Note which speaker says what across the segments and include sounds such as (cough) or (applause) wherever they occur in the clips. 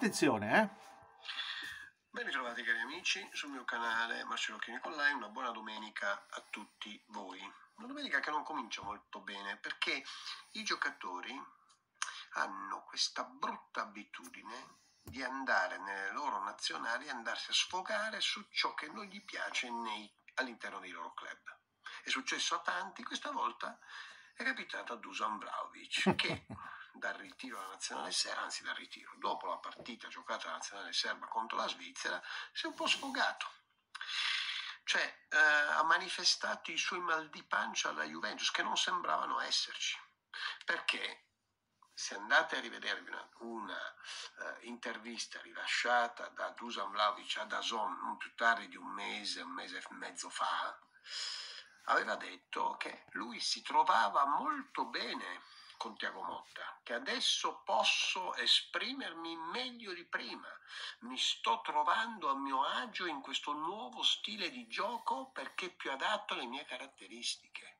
Speaker 1: Attenzione, eh! Ben ritrovati cari amici sul mio canale Marcello Chimico Online,
Speaker 2: una buona domenica a tutti voi. Una domenica che non comincia molto bene perché i giocatori hanno questa brutta abitudine di andare nelle loro nazionali e andarsi a sfogare su ciò che non gli piace nei, all'interno dei loro club. È successo a tanti, questa volta è capitato a Dusan Vlaovic che (laughs) dal ritiro della nazionale ah. serba, anzi dal ritiro, dopo la partita giocata dalla nazionale serba contro la Svizzera, si è un po' sfogato. Cioè, eh, ha manifestato i suoi mal di pancia alla Juventus che non sembravano esserci. Perché se andate a rivedervi una, una uh, intervista rilasciata da Dusan Vlaovic a Dazon non più tardi di un mese, un mese e mezzo fa, aveva detto che lui si trovava molto bene con Tiago Motta, che adesso posso esprimermi meglio di prima. Mi sto trovando a mio agio in questo nuovo stile di gioco perché più adatto alle mie caratteristiche.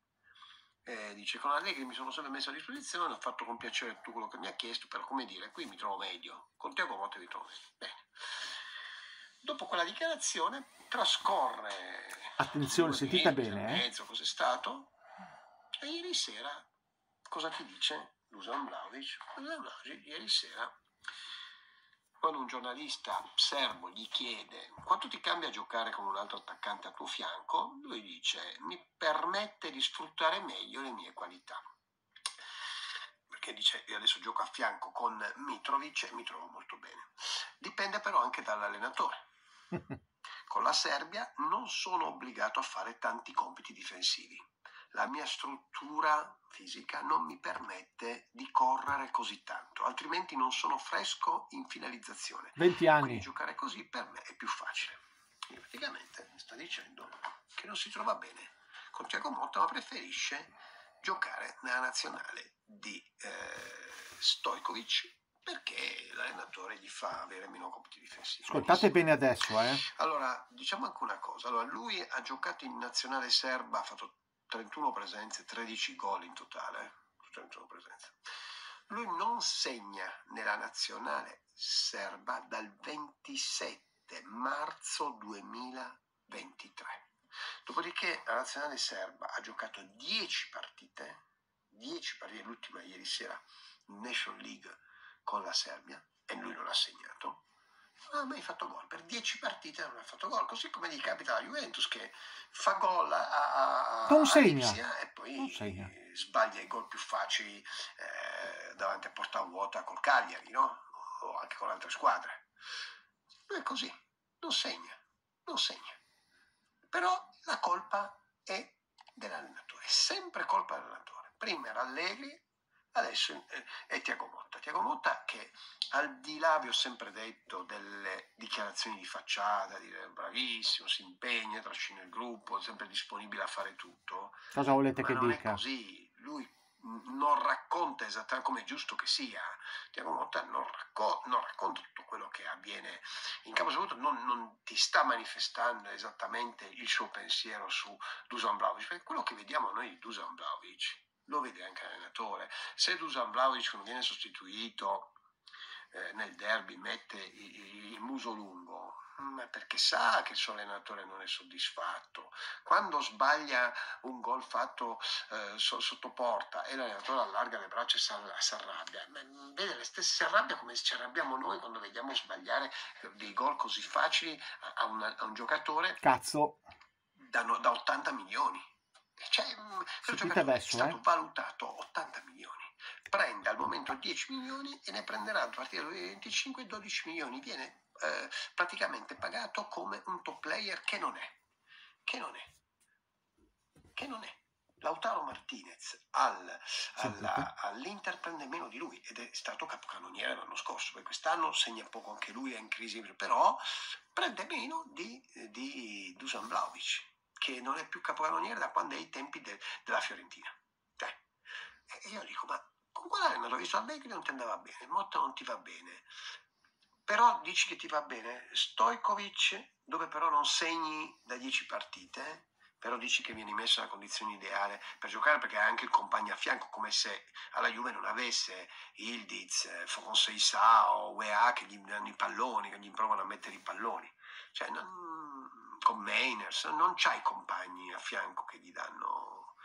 Speaker 2: Eh, dice con Allegri mi sono sempre messo a disposizione, ho fatto con piacere tutto quello che mi ha chiesto, però come dire, qui mi trovo meglio. Con Tiago Motta mi trovo meglio. Bene. Dopo quella dichiarazione trascorre... Attenzione, sentite mezzo, bene. Eh. Mezzo, cos'è stato? E ieri sera cosa ti dice Dusan Vlaovic? Dusan Vlaovic ieri sera, quando un giornalista serbo gli chiede quanto ti cambia a giocare con un altro attaccante a tuo fianco, lui dice mi permette di sfruttare meglio le mie qualità. Perché dice io adesso gioco a fianco con Mitrovic e mi trovo molto bene. Dipende però anche dall'allenatore. (laughs) Con la Serbia non sono obbligato a fare tanti compiti difensivi la mia struttura fisica non mi permette di correre così tanto, altrimenti non sono fresco in finalizzazione. 20 anni. Quindi giocare così per me è più facile. Quindi praticamente mi sta dicendo che non si trova bene con Tiago Motta, ma preferisce giocare nella nazionale di eh, Stojkovic perché l'allenatore gli fa avere meno compiti
Speaker 1: difensivi. Ascoltate bene adesso, eh.
Speaker 2: Allora, diciamo anche una cosa. Allora, lui ha giocato in nazionale serba, ha fatto 31 presenze, 13 gol in totale. 31 presenze. Lui non segna nella nazionale serba dal 27 marzo 2023. Dopodiché la nazionale serba ha giocato 10 partite, 10 partite, l'ultima ieri sera in National League con la Serbia e lui non ha segnato non ah, ha mai fatto gol, per 10 partite non ha fatto gol, così come gli capita la Juventus che fa gol a, a, non segna. e poi non sbaglia i gol più facili eh, davanti a porta vuota col Cagliari, no? o anche con altre squadre. Non è così, non segna, non segna. Però la colpa è dell'allenatore, è sempre colpa dell'allenatore. Prima era Allegri, Adesso eh, è Tiago Motta. Tiago Motta che al di là, vi ho sempre detto, delle dichiarazioni di facciata, dire eh, bravissimo, si impegna, trascina il gruppo, è sempre disponibile a
Speaker 1: fare tutto. Cosa volete che non dica? È
Speaker 2: così, lui mm, non racconta esattamente come è giusto che sia. Tiago Motta non, racco- non, racconta tutto quello che avviene in campo, soprattutto non, non ti sta manifestando esattamente il suo pensiero su Dusan Vlaovic, perché quello che vediamo noi di Dusan Vlaovic lo vede anche l'allenatore. Se Dusan Vlaovic non viene sostituito eh, nel derby, mette il, il muso lungo, ma mm, perché sa che il suo allenatore non è soddisfatto. Quando sbaglia un gol fatto eh, so, sotto porta e l'allenatore allarga le braccia e si arrabbia, mm, vede le stesse arrabbia come ci arrabbiamo noi quando vediamo sbagliare eh, dei gol così facili a, a, una, a un giocatore Cazzo. Da, da 80 milioni. Cioè, per
Speaker 1: giocatore adesso, è stato eh?
Speaker 2: valutato 80 milioni, prende al momento 10 milioni e ne prenderà a partire dal 25 12 milioni. Viene eh, praticamente pagato come un top player che non è. Che non è. Che non è. Lautaro Martinez al, alla, all'Inter prende meno di lui ed è stato capocannoniere l'anno scorso, poi quest'anno segna poco anche lui, è in crisi, però prende meno di, di Dusan Vlaovic che non è più capocannoniere da quando è ai tempi de, della Fiorentina. Cioè, e io dico, ma con quale l'ho Visto Allegri non ti andava bene, Motta non ti va bene. Però dici che ti va bene Stojkovic, dove però non segni da dieci partite, però dici che vieni messo nella condizione ideale per giocare perché hai anche il compagno a fianco, come se alla Juve non avesse Ildiz, Fonseca o UEA che gli danno i palloni, che gli provano a mettere i palloni. Cioè, non, con Mainers, non c'hai compagni a fianco che gli danno,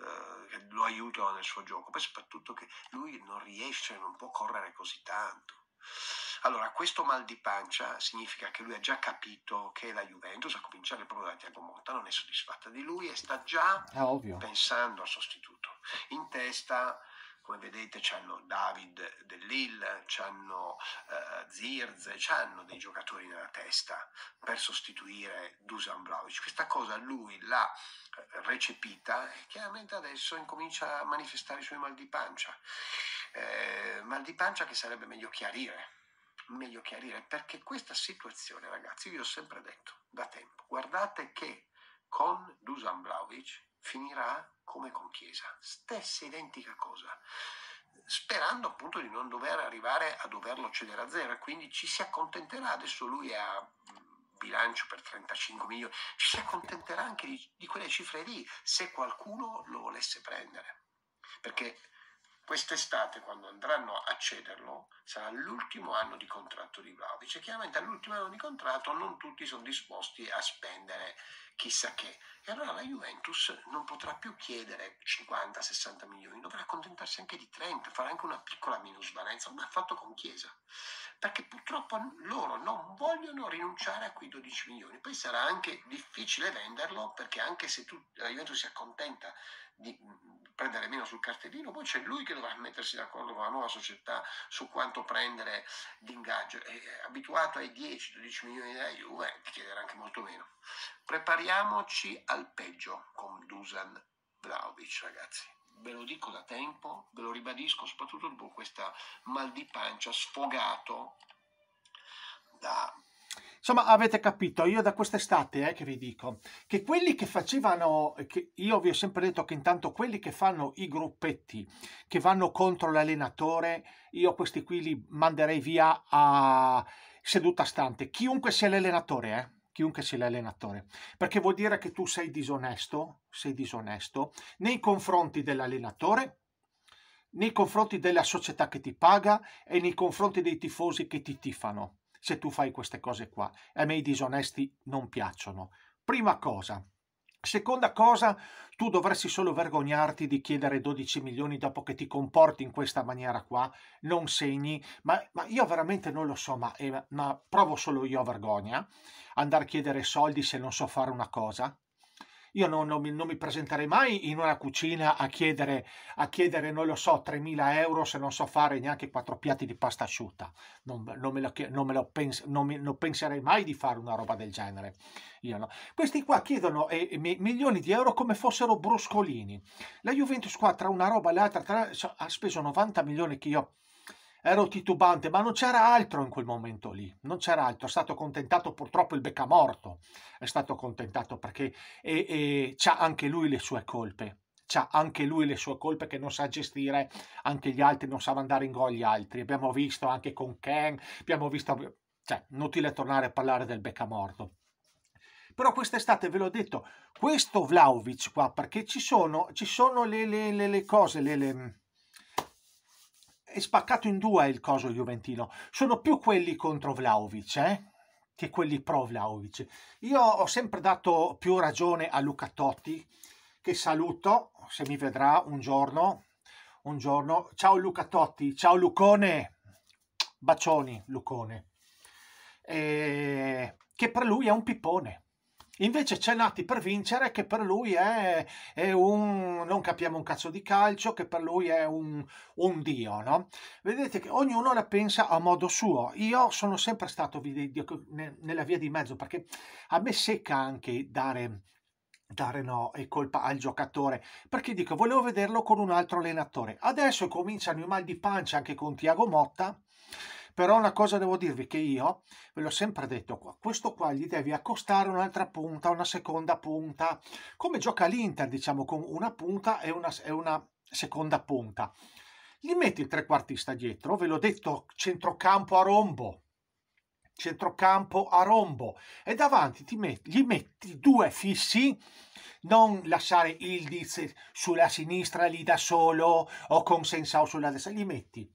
Speaker 2: eh, che lo aiutano nel suo gioco, poi soprattutto che lui non riesce, non può correre così tanto. Allora, questo mal di pancia significa che lui ha già capito che la Juventus, a cominciare proprio da Tiago Motta, non è soddisfatta di lui e sta già ah, pensando al sostituto. In testa come vedete c'hanno David dell'Ill, c'hanno eh, Zirze, c'hanno dei giocatori nella testa per sostituire Dusan Vlaovic. Questa cosa lui l'ha eh, recepita e chiaramente adesso incomincia a manifestare i suoi mal di pancia. Eh, mal di pancia che sarebbe meglio chiarire, meglio chiarire perché questa situazione, ragazzi, io ho sempre detto da tempo, guardate che con Dusan Vlaovic finirà come con Chiesa, stessa identica cosa, sperando appunto di non dover arrivare a doverlo cedere a zero e quindi ci si accontenterà, adesso lui ha mm, bilancio per 35 milioni, ci si accontenterà anche di, di quelle cifre lì se qualcuno lo volesse prendere, perché Quest'estate, quando andranno a cederlo, sarà l'ultimo anno di contratto di Vlaovic e chiaramente all'ultimo anno di contratto non tutti sono disposti a spendere chissà che. E allora la Juventus non potrà più chiedere 50-60 milioni, dovrà accontentarsi anche di 30, farà anche una piccola minusvalenza, come ha fatto con Chiesa, perché purtroppo loro non vogliono rinunciare a quei 12 milioni. Poi sarà anche difficile venderlo perché anche se tu, la Juventus si accontenta di prendere meno sul cartellino, poi c'è lui che dovrà mettersi d'accordo con la nuova società su quanto prendere d'ingaggio, È eh, abituato ai 10-12 milioni della Juve, eh, ti chiederà anche molto meno. Prepariamoci al peggio con Dusan Vlaovic, ragazzi ve lo dico da tempo, ve lo ribadisco, soprattutto dopo questa mal di pancia sfogato
Speaker 1: da Insomma, avete capito, io da quest'estate eh, che vi dico che quelli che facevano, che io vi ho sempre detto che intanto quelli che fanno i gruppetti, che vanno contro l'allenatore, io questi qui li manderei via a seduta stante, chiunque sia l'allenatore, eh, chiunque sia l'allenatore, perché vuol dire che tu sei disonesto, sei disonesto nei confronti dell'allenatore, nei confronti della società che ti paga e nei confronti dei tifosi che ti tifano se tu fai queste cose qua. A me i disonesti non piacciono. Prima cosa. Seconda cosa, tu dovresti solo vergognarti di chiedere 12 milioni dopo che ti comporti in questa maniera qua, non segni, ma, ma io veramente non lo so, ma, eh, ma provo solo io a vergogna, andare a chiedere soldi se non so fare una cosa, io non, non, mi, non, mi, presenterei mai in una cucina a chiedere, a chiedere, non lo so, 3.000 euro se non so fare neanche quattro piatti di pasta asciutta. Non, non me, lo, me lo pens, mi, penserei mai di fare una roba del genere. No. Questi qua chiedono eh, eh milioni di euro come fossero bruscolini. La Juventus qua tra una roba e l'altra ha speso 90 milioni che io ero titubante, ma non c'era altro in quel momento lì, non c'era altro, è stato contentato purtroppo il beccamorto, è stato contentato perché e, e, ha anche lui le sue colpe, ha anche lui le sue colpe che non sa gestire anche gli altri, non sa mandare in gol gli altri, abbiamo visto anche con Ken, abbiamo visto, cioè, inutile tornare a parlare del beccamorto. Però quest'estate ve l'ho detto, questo Vlaovic qua, perché ci sono, ci sono le, le, le, le cose, le, è spaccato in due il coso juventino. Sono più quelli contro Vlaovic eh, che quelli pro Vlaovic. Io ho sempre dato più ragione a Luca Totti, che saluto se mi vedrà un giorno. Un giorno. Ciao Luca Totti, ciao Lucone. Bacioni, Lucone. Eh, che per lui è un pippone. Invece c'è Nati per vincere che per lui è, è, un... non capiamo un cazzo di calcio, che per lui è un, un dio, no? Vedete che ognuno la pensa a modo suo. Io sono sempre stato nella via di mezzo perché a me secca anche dare dare no e colpa al giocatore perché dico volevo vederlo con un altro allenatore adesso cominciano i mal di pancia anche con Tiago Motta però una cosa devo dirvi che io, ve l'ho sempre detto qua, questo qua gli devi accostare un'altra punta, una seconda punta, come gioca l'Inter, diciamo, con una punta e una, e una seconda punta. Gli metti il trequartista dietro, ve l'ho detto, centrocampo a rombo, centrocampo a rombo e davanti metti, gli metti due fissi non lasciare il diz sulla sinistra lì da solo o con Sensao sulla destra gli metti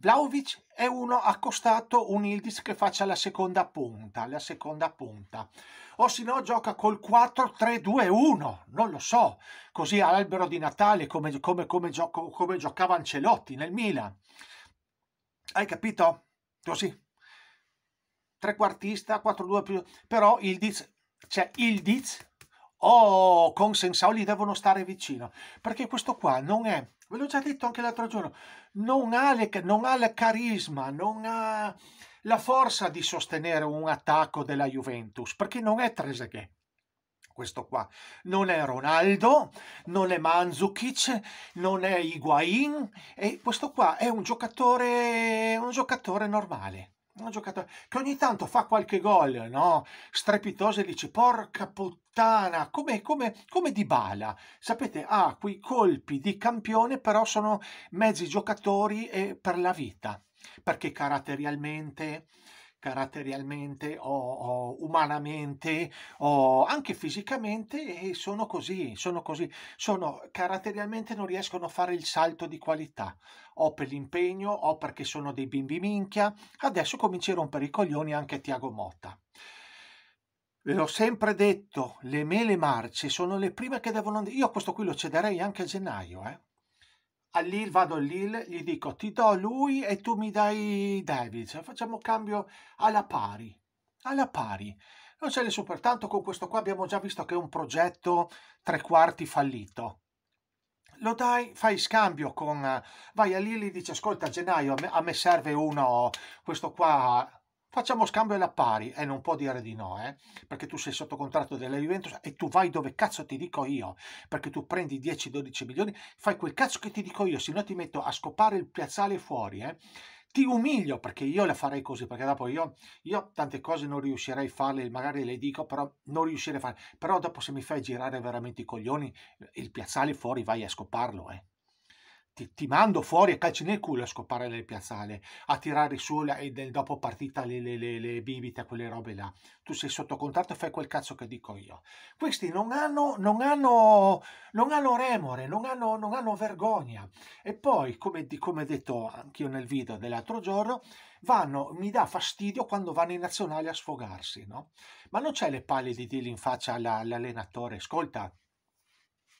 Speaker 1: Vlaovic è uno accostato un Ildis che faccia la seconda punta, la seconda punta. O se no gioca col 4-3-2-1, non lo so, così all'albero di Natale come, come, come, gioco, come giocava Ancelotti nel Milan. Hai capito? Così. Trequartista, 4-2 Però Ildiz, cioè Ildiz o oh, Consensaoli devono stare vicino, perché questo qua non è Ve l'ho già detto anche l'altro giorno, non ha, le, non ha il carisma, non ha la forza di sostenere un attacco della Juventus, perché non è Trezeguet questo qua. Non è Ronaldo, non è Manzukic, non è Higuain e questo qua è un giocatore, un giocatore normale una giocata che ogni tanto fa qualche gol, no? Strepitosa e dice porca puttana, come, come, come di bala. Sapete, ha ah, quei colpi di campione, però sono mezzi giocatori eh, per la vita, perché caratterialmente caratterialmente o, o umanamente o anche fisicamente e sono così, sono così, sono caratterialmente non riescono a fare il salto di qualità o per l'impegno o perché sono dei bimbi minchia. Adesso cominci a rompere i coglioni anche Tiago Motta. Ve l'ho sempre detto, le mele marce sono le prime che devono andare. Io questo qui lo cederei anche a gennaio, eh? all'IL, vado all'IL, gli dico ti do lui e tu mi dai Davids, facciamo cambio alla pari, alla pari. Non c'è nessun pertanto, con questo qua abbiamo già visto che è un progetto tre quarti fallito. Lo dai, fai scambio con, vai a Lili e dici ascolta a gennaio a me serve uno, questo qua facciamo scambio alla pari e eh, non può dire di no, eh? perché tu sei sotto contratto della Juventus e tu vai dove cazzo ti dico io, perché tu prendi 10-12 milioni, fai quel cazzo che ti dico io, se no ti metto a scopare il piazzale fuori, eh? ti umilio perché io la farei così, perché dopo io, io tante cose non riuscirei a farle, magari le dico, però non riuscirei a farle, però dopo se mi fai girare veramente i coglioni, il piazzale fuori vai a scoparlo. Eh? ti, ti, mando fuori a calci nel culo a scopare le piazzale, a tirare su e dopo partita le, le, le, le bibite, quelle robe là. Tu sei sotto contratto e fai quel cazzo che dico io. Questi non hanno, non hanno, non hanno remore, non hanno, non hanno vergogna. E poi, come, come detto io nel video dell'altro giorno, vanno, mi dà fastidio quando vanno in nazionale a sfogarsi, no? Ma non c'è le palle di dirgli in faccia all'allenatore, ascolta,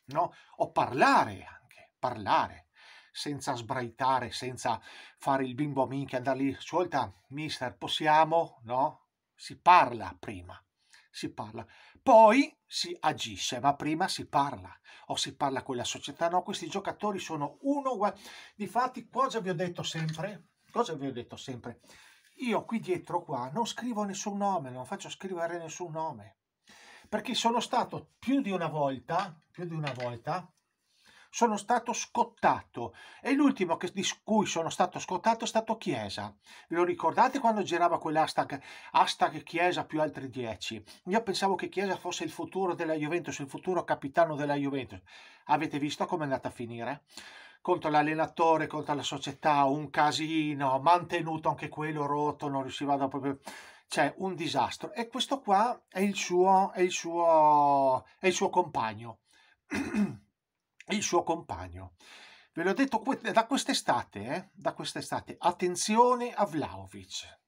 Speaker 1: no? O parlare anche, parlare senza sbraitare, senza fare il bimbo minchia, andare lì, ascolta, mister, possiamo? No? Si parla prima, si parla. Poi si agisce, ma prima si parla. O si parla con la società, no? Questi giocatori sono uno uguale. Difatti, cosa vi ho detto sempre? Cosa vi ho detto sempre? Io qui dietro qua non scrivo nessun nome, non faccio scrivere nessun nome. Perché sono stato più di una volta, più di una volta, sono stato scottato e l'ultimo che, di cui sono stato scottato è stato Chiesa. Ve lo ricordate quando girava quell'hashtag hashtag Chiesa più altri 10? Io pensavo che Chiesa fosse il futuro della Juventus, il futuro capitano della Juventus. Avete visto come è andata a finire? contro l'allenatore, contro la società, un casino, mantenuto anche quello rotto, non riusciva da proprio... Cioè, un disastro. E questo qua è il suo, è il suo, è il suo compagno. (clears throat) il suo compagno. Ve l'ho detto da quest'estate, eh? da quest'estate, attenzione a Vlaovic,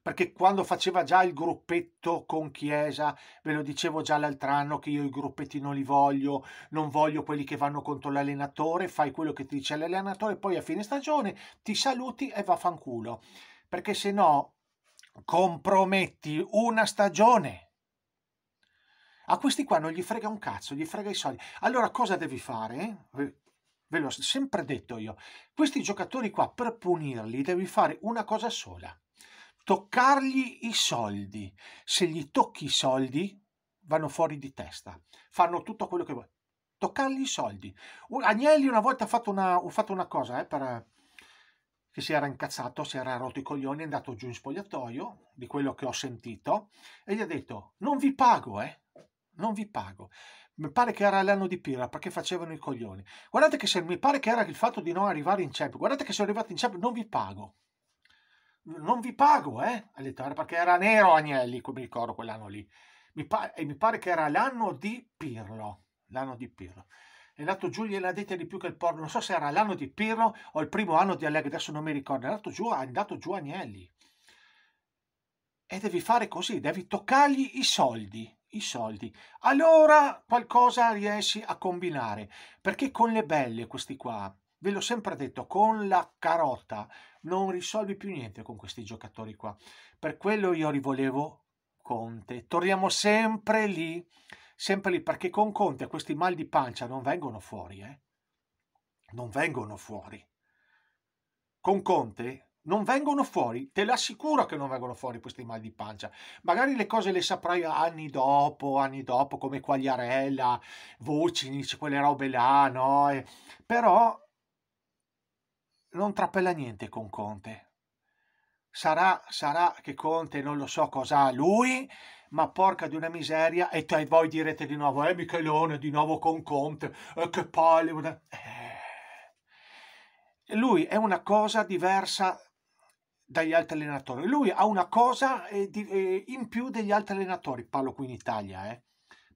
Speaker 1: perché quando faceva già il gruppetto con Chiesa, ve lo dicevo già l'altro anno che io i gruppetti non li voglio, non voglio quelli che vanno contro l'allenatore, fai quello che ti dice l'allenatore, poi a fine stagione ti saluti e va fanculo, perché se no comprometti una stagione a questi qua non gli frega un cazzo, gli frega i soldi. Allora cosa devi fare? Ve l'ho sempre detto io. Questi giocatori qua, per punirli, devi fare una cosa sola. Toccargli i soldi. Se gli tocchi i soldi, vanno fuori di testa. Fanno tutto quello che vuoi. Toccargli i soldi. Agnelli una volta ha fatto una, ha fatto una cosa, eh, per, che si era incazzato, si era rotto i coglioni, è andato giù in spogliatoio, di quello che ho sentito, e gli ha detto, non vi pago, eh non vi pago. Mi pare che era l'anno di Pirra perché facevano i coglioni. Guardate che se mi pare che era il fatto di non arrivare in Champions, guardate che sono arrivato in Champions, non vi pago. Non vi pago, eh? Ha detto, perché era nero Agnelli, come ricordo quell'anno lì. Mi pare, e mi pare che era l'anno di Pirlo. L'anno di Pirlo. È nato giù, gliela dite di più che il porno. Non so se era l'anno di Pirlo o il primo anno di Allegri, adesso non mi ricordo. È andato giù, è andato giù Agnelli. E devi fare così, devi toccargli i soldi i soldi. Allora qualcosa riesci a combinare, perché con le belle questi qua, ve l'ho sempre detto, con la carota non risolvi più niente con questi giocatori qua. Per quello io rivolevo Conte. Torniamo sempre lì, sempre lì, perché con Conte questi mal di pancia non vengono fuori, eh? Non vengono fuori. Con Conte non vengono fuori, te l'assicuro che non vengono fuori questi mal di pancia. Magari le cose le saprai anni dopo, anni dopo, come Quagliarella, Vucinic, quelle robe là, no? E, però non trapela niente con Conte. Sarà, sarà che Conte non lo so cosa ha lui, ma porca di una miseria, e voi direte di nuovo, eh Michelone, di nuovo con Conte, eh, che palle... Eh lui è una cosa diversa dagli altri allenatori. Lui ha una cosa eh, di, eh, in più degli altri allenatori, parlo qui in Italia, eh.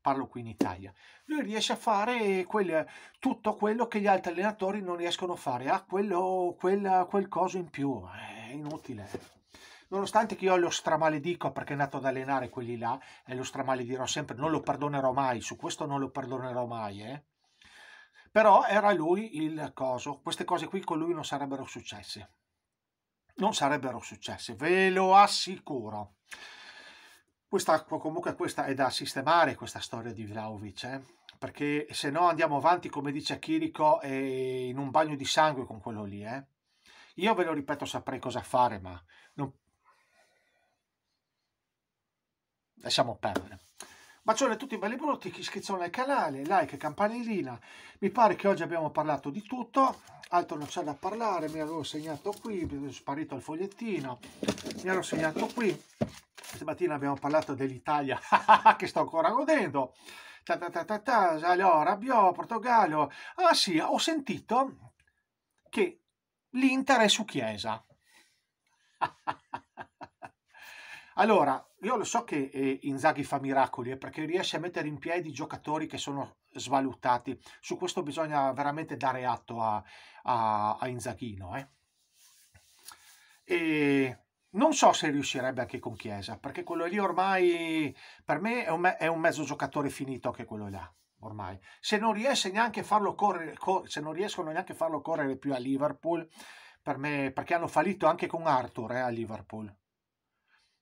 Speaker 1: parlo qui in Italia. Lui riesce a fare quel, tutto quello che gli altri allenatori non riescono a fare, ha quello, quel, quel, coso in più, eh, è inutile. Nonostante che io lo stramaledico perché è nato ad allenare quelli là, e lo stramaledirò sempre, non lo perdonerò mai, su questo non lo perdonerò mai, eh però era lui il coso, queste cose qui con lui non sarebbero successe non sarebbero successe, ve lo assicuro. Questa, comunque questa è da sistemare questa storia di Vlaovic, eh? perché se no andiamo avanti, come dice Chirico, in un bagno di sangue con quello lì. Eh? Io ve lo ripeto, saprei cosa fare, ma non... lasciamo perdere. Bacione a tutti belli brutti, chi iscrizione al canale, like, campanellina. Mi pare che oggi abbiamo parlato di tutto altro non c'è da parlare, mi avevo segnato qui, è sparito il fogliettino, mi ero segnato qui, stamattina abbiamo parlato dell'Italia (laughs) che sto ancora godendo, ta ta ta ta ta, Salò, Rabiò, Portogallo, ah sì, ho sentito che l'Inter è su Chiesa. (laughs) allora, io lo so che eh, Inzaghi fa miracoli, eh, perché riesce a mettere in piedi giocatori che sono svalutati. Su questo bisogna veramente dare atto a, a, a Inzaghino. Eh. E non so se riuscirebbe anche con Chiesa, perché quello lì ormai per me è un, me- è un mezzo giocatore finito anche quello là. Ormai, se non, correre, cor- se non riescono neanche a farlo correre più a Liverpool, per me, perché hanno fallito anche con Arthur eh, a Liverpool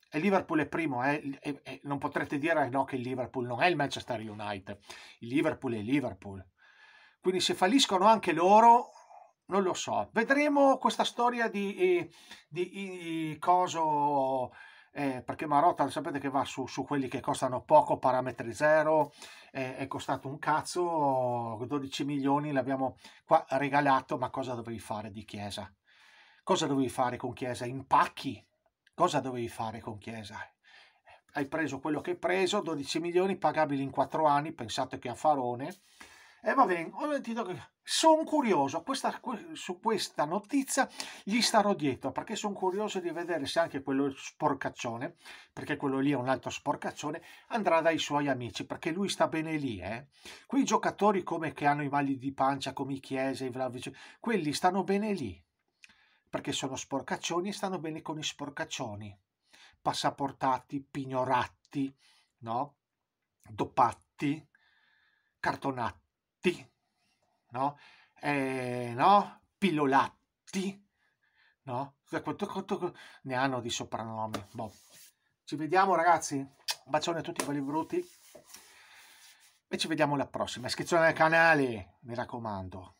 Speaker 1: e Liverpool è primo, eh? e, e non potrete dire eh, no, che il Liverpool non è il Manchester United, il Liverpool è Liverpool. Quindi se falliscono anche loro, non lo so. Vedremo questa storia di, di, di coso, eh, perché Marotta sapete che va su, su, quelli che costano poco, parametri zero, eh, è costato un cazzo, 12 milioni l'abbiamo qua regalato, ma cosa dovevi fare di Chiesa? Cosa dovevi fare con Chiesa? Impacchi? cosa dovevi fare con Chiesa? Hai preso quello che hai preso, 12 milioni pagabili in 4 anni, pensate che a Farone. E eh, va bene, ho sentito che... Sono curioso, questa, su questa notizia gli starò dietro, perché sono curioso di vedere se anche quello sporcaccione, perché quello lì è un altro sporcaccione, andrà dai suoi amici, perché lui sta bene lì. Eh? Quei giocatori come che hanno i mali di pancia, come i Chiesa, i Vlaovic, quelli stanno bene lì perché sono sporcaccioni e stanno bene con i sporcaccioni, passaportati, pignoratti, no? dopatti, cartonatti, no? Eh, no? pillolatti, no? Cioè, ne hanno di soprannome. Boh. Ci vediamo ragazzi, un bacione a tutti quelli brutti e ci vediamo alla prossima. Iscrizione al canale, mi raccomando.